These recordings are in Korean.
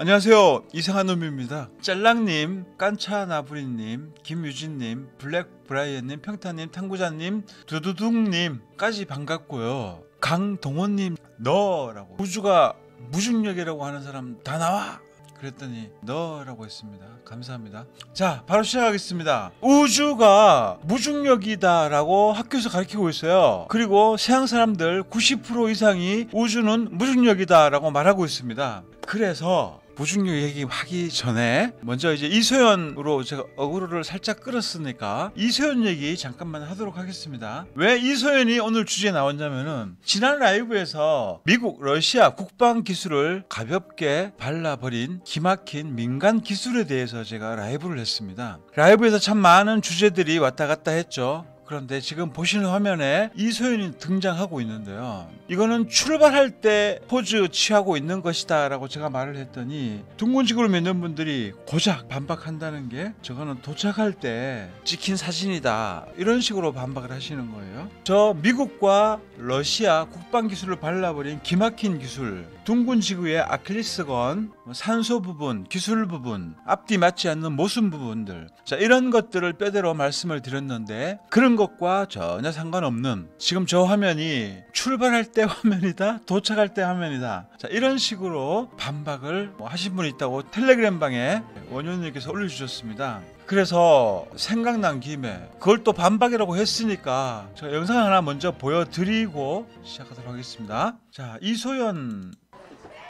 안녕하세요. 이상한 놈입니다. 짤랑님, 깐차나부리님, 김유진님, 블랙브라이언님, 평타님, 탕구자님, 두두둥님까지 반갑고요. 강동원님, 너라고. 우주가 무중력이라고 하는 사람 다 나와! 그랬더니 너라고 했습니다. 감사합니다. 자, 바로 시작하겠습니다. 우주가 무중력이다라고 학교에서 가르치고 있어요. 그리고 세상 사람들 90% 이상이 우주는 무중력이다라고 말하고 있습니다. 그래서 무중력 얘기하기 전에 먼저 이제 이소연으로 제가 어그로를 살짝 끌었으니까 이소연 얘기 잠깐만 하도록 하겠습니다. 왜 이소연이 오늘 주제에 나왔냐면은 지난 라이브에서 미국 러시아 국방 기술을 가볍게 발라버린 기막힌 민간 기술에 대해서 제가 라이브를 했습니다. 라이브에서 참 많은 주제들이 왔다 갔다 했죠. 그런데 지금 보시는 화면에 이소연이 등장하고 있는데요. 이거는 출발할 때 포즈 취하고 있는 것이다 라고 제가 말을 했더니 둥근지구를 믿는 분들이 고작 반박한다는 게 저거는 도착할 때 찍힌 사진이다 이런 식으로 반박을 하시는 거예요. 저 미국과 러시아 국방 기술을 발라버린 기막힌 기술 둥근지구의 아킬리스건 뭐 산소 부분 기술 부분 앞뒤 맞지 않는 모순 부분들 자 이런 것들을 뼈대로 말씀을 드렸는데 그런 것과 전혀 상관없는 지금 저 화면이 출발할 때 화면이다 도착할 때 화면이다 자 이런 식으로 반박을 뭐 하신 분이 있다고 텔레그램 방에 원효님께서 올려주셨습니다 그래서 생각난 김에 그걸 또 반박이라고 했으니까 저 영상 하나 먼저 보여드리고 시작하도록 하겠습니다 자 이소연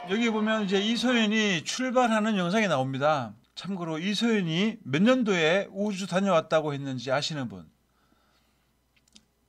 여기 보면 이제 이소연이 출발하는 영상이 나옵니다 참고로 이소연이 몇 년도에 우주 다녀왔다고 했는지 아시는 분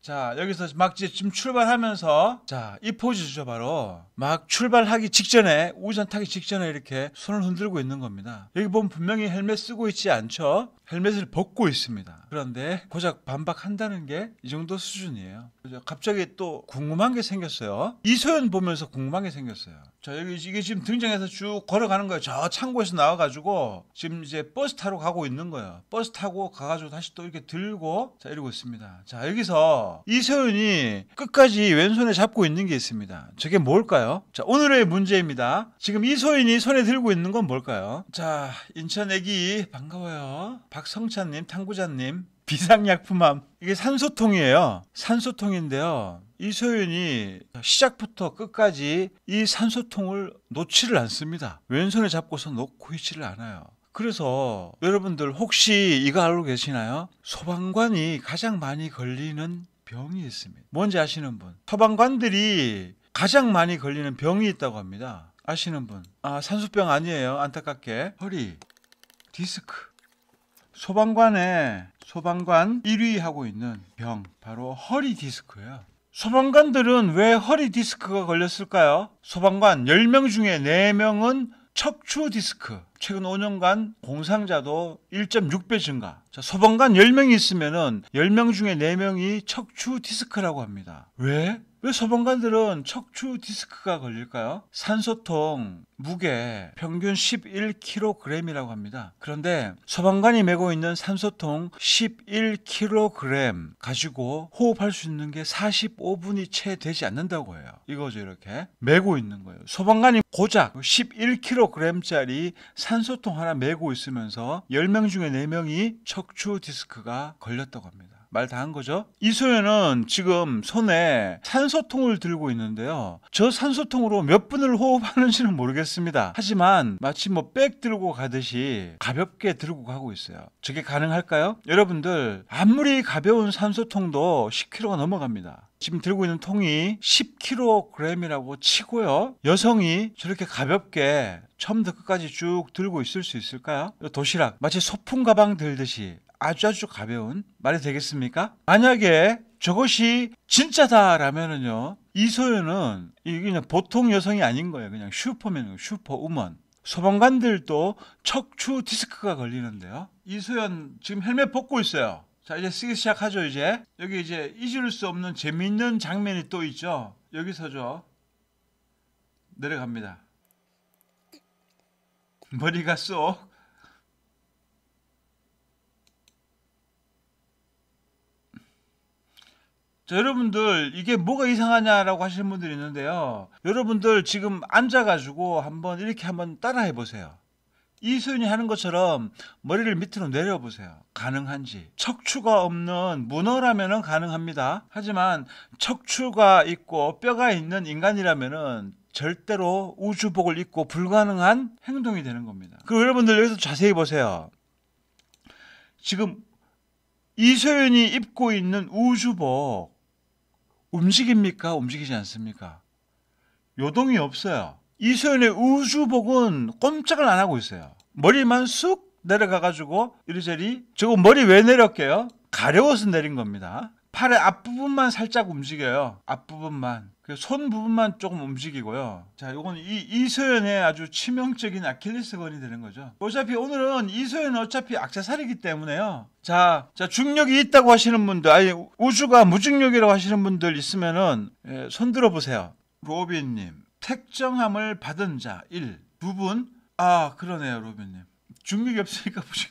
자 여기서 막 지금 출발하면서 자이 포즈죠 바로 막 출발하기 직전에 우회전 타기 직전에 이렇게 손을 흔들고 있는 겁니다 여기 보면 분명히 헬멧 쓰고 있지 않죠 헬멧을 벗고 있습니다 그런데 고작 반박한다는 게 이 정도 수준이에요 갑자기 또 궁금한 게 생겼어요 이소연 보면서 궁금한 게 생겼어요 자 여기 이게 지금 등장해서 쭉 걸어가는 거예요. 저 창고에서 나와가지고 지금 이제 버스 타러 가고 있는 거예요. 버스 타고 가가지고 다시 또 이렇게 들고 자 이러고 있습니다. 자 여기서 이소윤이 끝까지 왼손에 잡고 있는 게 있습니다. 저게 뭘까요? 자 오늘의 문제입니다. 지금 이소윤이 손에 들고 있는 건 뭘까요? 자 인천 애기 반가워요. 박성찬님 탕구자님 비상약품함 이게 산소통이에요. 산소통인데요. 이소윤이 시작부터 끝까지 이 산소통을 놓지를 않습니다. 왼손에 잡고서 놓고 있지를 않아요. 그래서 여러분들 혹시 이거 알고 계시나요? 소방관이 가장 많이 걸리는 병이 있습니다. 뭔지 아시는 분? 소방관들이 가장 많이 걸리는 병이 있다고 합니다. 아시는 분? 아, 산소병 아니에요. 안타깝게. 허리, 디스크. 소방관에 소방관 1위 하고 있는 병 바로 허리 디스크예요. 소방관들은 왜 허리 디스크가 걸렸을까요? 소방관 10명 중에 4명은 척추 디스크. 최근 5년간 공상자도 1.6배 증가. 자, 소방관 10명이 있으면 10명 중에 4명이 척추 디스크라고 합니다. 왜? 왜 소방관들은 척추 디스크가 걸릴까요? 산소통 무게 평균 11kg이라고 합니다. 그런데 소방관이 메고 있는 산소통 11kg 가지고 호흡할 수 있는 게 45분이 채 되지 않는다고 해요. 이거죠, 이렇게. 메고 있는 거예요. 소방관이 고작 11kg짜리 산소통 하나 메고 있으면서 10명 중에 4명이 척추 디스크가 걸렸다고 합니다. 말다한 거죠. 이소연은 지금 손에 산소통을 들고 있는데요. 저 산소통으로 몇 분을 호흡하는지는 모르겠습니다. 하지만 마치 뭐 백 들고 가듯이 가볍게 들고 가고 있어요. 저게 가능할까요? 여러분들 아무리 가벼운 산소통도 10kg가 넘어갑니다. 지금 들고 있는 통이 10kg이라고 치고요. 여성이 저렇게 가볍게 처음부터 끝까지 쭉 들고 있을 수 있을까요? 도시락 마치 소품 가방 들듯이 아주 아주 가벼운 말이 되겠습니까? 만약에 저것이 진짜다라면은요 이소연은 그냥 보통 여성이 아닌 거예요. 그냥 슈퍼맨, 슈퍼우먼. 소방관들도 척추 디스크가 걸리는데요. 이소연 지금 헬멧 벗고 있어요. 자 이제 쓰기 시작하죠 이제 여기 이제 잊을 수 없는 재미있는 장면이 또 있죠 여기서죠 내려갑니다 머리가 쏙 자, 여러분들 이게 뭐가 이상하냐라고 하시는 분들이 있는데요. 여러분들 지금 앉아가지고 한번 이렇게 한번 따라해 보세요. 이수윤이 하는 것처럼 머리를 밑으로 내려보세요. 가능한지. 척추가 없는 문어라면 가능합니다. 하지만 척추가 있고 뼈가 있는 인간이라면 절대로 우주복을 입고 불가능한 행동이 되는 겁니다. 그리고 여러분들 여기서 자세히 보세요. 지금 이소연이 입고 있는 우주복 움직입니까? 움직이지 않습니까? 요동이 없어요. 이소연의 우주복은 꼼짝을 안 하고 있어요. 머리만 쑥 내려가가지고 이리저리 저거 머리 왜 내렸게요? 가려워서 내린 겁니다. 팔의 앞부분만 살짝 움직여요. 앞부분만. 그 손 부분만 조금 움직이고요. 자, 요건 이 이소연의 아주 치명적인 아킬레스건이 되는 거죠. 어차피 오늘은 이소연 은 어차피 악세사리기 때문에요. 자, 자 중력이 있다고 하시는 분들, 아니 우주가 무중력이라고 하시는 분들 있으면은 예, 손 들어 보세요. 로빈님, 택정함을 받은 자 1, 두 분, 아 그러네요, 로빈님. 중력이 없으니까 무중.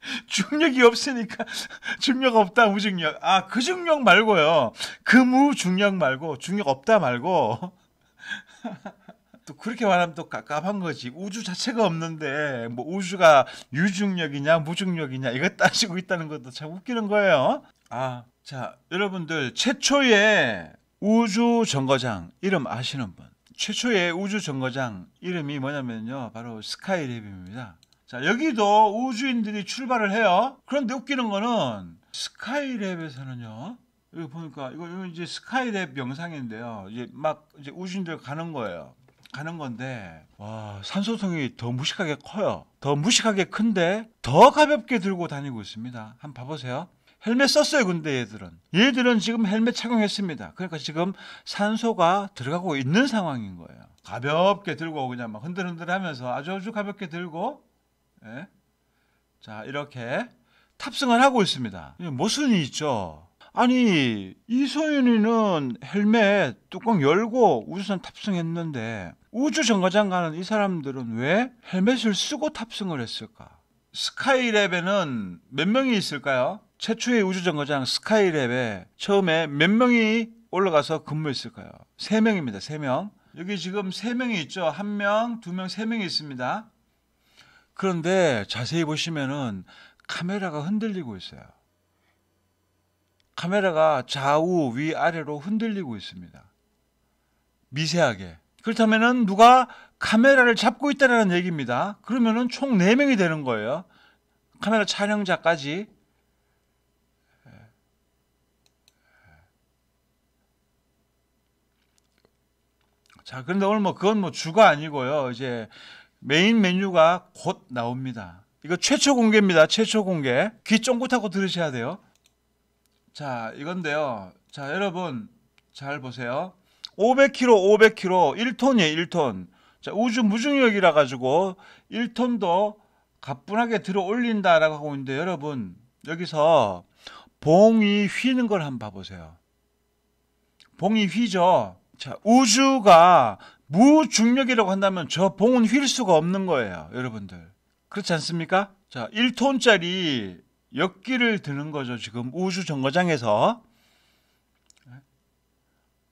중력이 없으니까 중력 없다 무중력 아 그 중력 말고요 그 무중력 말고 중력 없다 말고 또 그렇게 말하면 또 깝깝한 거지 우주 자체가 없는데 뭐 우주가 유중력이냐 무중력이냐 이거 따지고 있다는 것도 참 웃기는 거예요 아 자 여러분들 최초의 우주 정거장 이름 아시는 분 최초의 우주 정거장 이름이 뭐냐면요 바로 스카이랩입니다 자, 여기도 우주인들이 출발을 해요. 그런데 웃기는 거는 스카이랩에서는요. 여기 보니까 이거, 이거 이제 스카이랩 영상인데요. 이제 막 이제 우주인들 가는 거예요. 가는 건데 와 산소통이 더 무식하게 커요. 더 무식하게 큰데 더 가볍게 들고 다니고 있습니다. 한번 봐보세요. 헬멧 썼어요 근데 얘들은 얘들은 지금 헬멧 착용했습니다 그러니까 지금 산소가 들어가고 있는 상황인 거예요 가볍게 들고 그냥 막 흔들흔들 하면서 아주 아주 가볍게 들고 예? 자 이렇게 탑승을 하고 있습니다. 모순이 있죠. 아니 이소윤이는 헬멧 뚜껑 열고 우주선 탑승했는데 우주 정거장 가는 이 사람들은 왜 헬멧을 쓰고 탑승을 했을까? 스카이랩에는 몇 명이 있을까요? 최초의 우주 정거장 스카이랩에 처음에 몇 명이 올라가서 근무했을까요? 3명입니다. 3명. 여기 지금 3명이 있죠. 1명, 2명, 3명이 있습니다. 그런데 자세히 보시면은 카메라가 흔들리고 있어요. 카메라가 좌우 위 아래로 흔들리고 있습니다. 미세하게. 그렇다면은 누가 카메라를 잡고 있다라는 얘기입니다. 그러면은 총 4명이 되는 거예요. 카메라 촬영자까지. 자, 그런데 오늘 뭐 그건 뭐 주가 아니고요. 이제 메인 메뉴가 곧 나옵니다. 이거 최초 공개입니다. 최초 공개. 귀 쫑긋하고 들으셔야 돼요. 자, 이건데요. 자, 여러분 잘 보세요. 500kg, 500kg, 1톤이에요, 1톤. 자, 우주 무중력이라 가지고 1톤도 가뿐하게 들어 올린다라고 하고 있는데 여러분 여기서 봉이 휘는 걸 한번 봐보세요. 봉이 휘죠. 자, 우주가 무중력이라고 한다면 저 봉은 휠 수가 없는 거예요, 여러분들. 그렇지 않습니까? 자, 1톤짜리 역기를 드는 거죠, 지금 우주 정거장에서.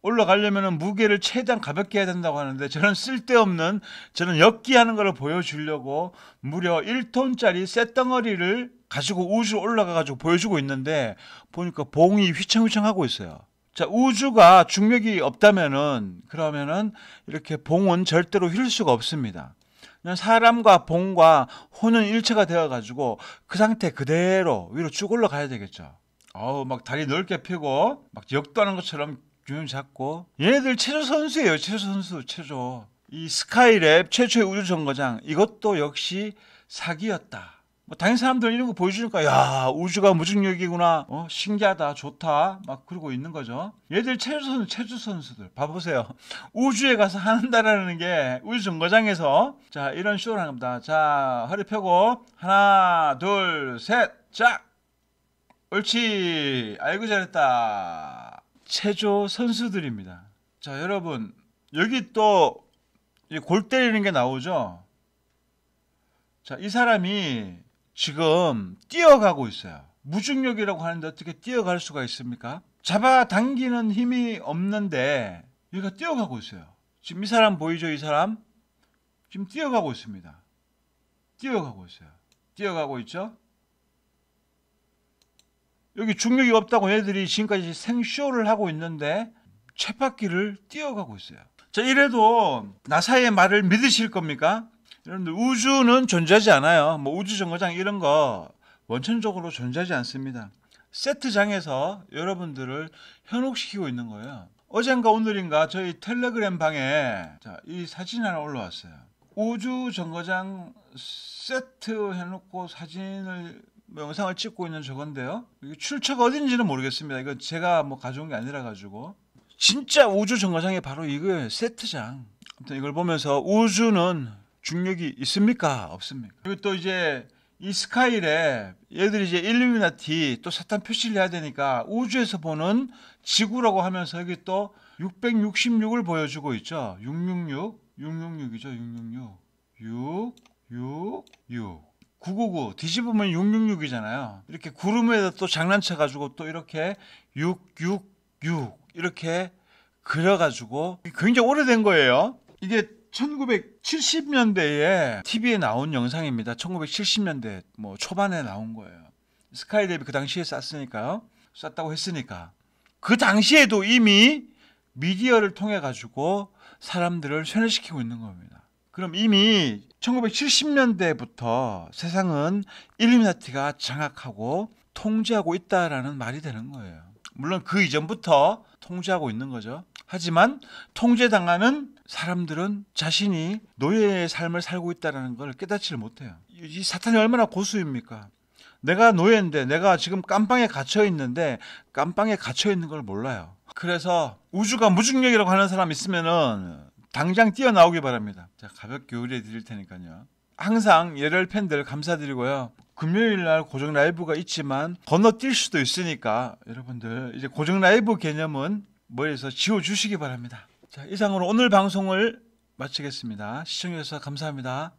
올라가려면 무게를 최대한 가볍게 해야 된다고 하는데 저는 쓸데없는 저는 역기하는 걸 보여주려고 무려 1톤짜리 쇳덩어리를 가지고 우주 올라가가지고 보여주고 있는데 보니까 봉이 휘청휘청하고 있어요. 자, 우주가 중력이 없다면은 그러면은 이렇게 봉은 절대로 휠 수가 없습니다. 그냥 사람과 봉과 혼은 일체가 되어 가지고 그 상태 그대로 위로 쭉 올라가야 되겠죠. 어우, 막 다리 넓게 펴고 막 역도하는 것처럼 균형 잡고 얘네들 체조 선수예요. 체조 선수, 체조. 이 스카이랩 최초의 우주 정거장 이것도 역시 사기였다. 뭐 당연 사람들 이런 거 보여주니까 야 우주가 무중력이구나 어 신기하다 좋다 막 그러고 있는 거죠 얘들 체조 선수 체조 선수들 봐보세요 우주에 가서 한다라는 게 우주 정거장에서 자 이런 쇼를 하는 겁니다 자 허리 펴고 하나 둘 셋 자 옳지 알고 잘했다 체조 선수들입니다 자 여러분 여기 또 골 때리는 게 나오죠 자, 이 사람이 지금 뛰어가고 있어요. 무중력이라고 하는데 어떻게 뛰어갈 수가 있습니까? 잡아당기는 힘이 없는데 얘가 뛰어가고 있어요. 지금 이 사람 보이죠? 이 사람? 지금 뛰어가고 있습니다. 뛰어가고 있어요. 뛰어가고 있죠? 여기 중력이 없다고 얘들이 지금까지 생쇼를 하고 있는데 쳇바퀴를 뛰어가고 있어요. 자, 이래도 나사의 말을 믿으실 겁니까? 여러분들 우주는 존재하지 않아요. 뭐 우주 정거장 이런 거 원천적으로 존재하지 않습니다. 세트장에서 여러분들을 현혹시키고 있는 거예요. 어젠가 오늘인가 저희 텔레그램 방에 자, 이 사진 하나 올라왔어요. 우주 정거장 세트 해놓고 사진을 뭐 영상을 찍고 있는 저건데요. 출처가 어딘지는 모르겠습니다. 이건 제가 뭐 가져온 게 아니라 가지고 진짜 우주 정거장이 바로 이거예요. 세트장. 아무튼 이걸 보면서 우주는 중력이 있습니까? 없습니까? 그리고 또 이제 이스카이에 얘들이 이제 일루미나티 또 사탄 표시를 해야 되니까 우주에서 보는 지구라고 하면서 여기 또 666을 보여주고 있죠. 666, 666이죠. 666, 6, 6, 6. 999 뒤집으면 666이잖아요. 이렇게 구름에다 또 장난쳐 가지고 또 이렇게 666 이렇게 그려 가지고 굉장히 오래된 거예요. 이게 1970년대에 TV에 나온 영상입니다. 1970년대 뭐 초반에 나온 거예요. 스카이 데뷔 그 당시에 쌌으니까요. 쌌다고 했으니까. 그 당시에도 이미 미디어를 통해 가지고 사람들을 세뇌시키고 있는 겁니다. 그럼 이미 1970년대부터 세상은 일루미나티가 장악하고 통제하고 있다라는 말이 되는 거예요. 물론 그 이전부터 통제하고 있는 거죠. 하지만 통제당하는 사람들은 자신이 노예의 삶을 살고 있다는 걸 깨닫지를 못해요. 이 사탄이 얼마나 고수입니까? 내가 노예인데 내가 지금 깜방에 갇혀 있는데 깜방에 갇혀 있는 걸 몰라요. 그래서 우주가 무중력이라고 하는 사람 있으면은 당장 뛰어나오기 바랍니다. 자, 가볍게 요리해 드릴 테니까요. 항상 열혈 팬들 감사드리고요. 금요일 날 고정 라이브가 있지만 건너뛸 수도 있으니까 여러분들 이제 고정 라이브 개념은 머리에서 지워 주시기 바랍니다. 자, 이상으로 오늘 방송을 마치겠습니다. 시청해주셔서 감사합니다.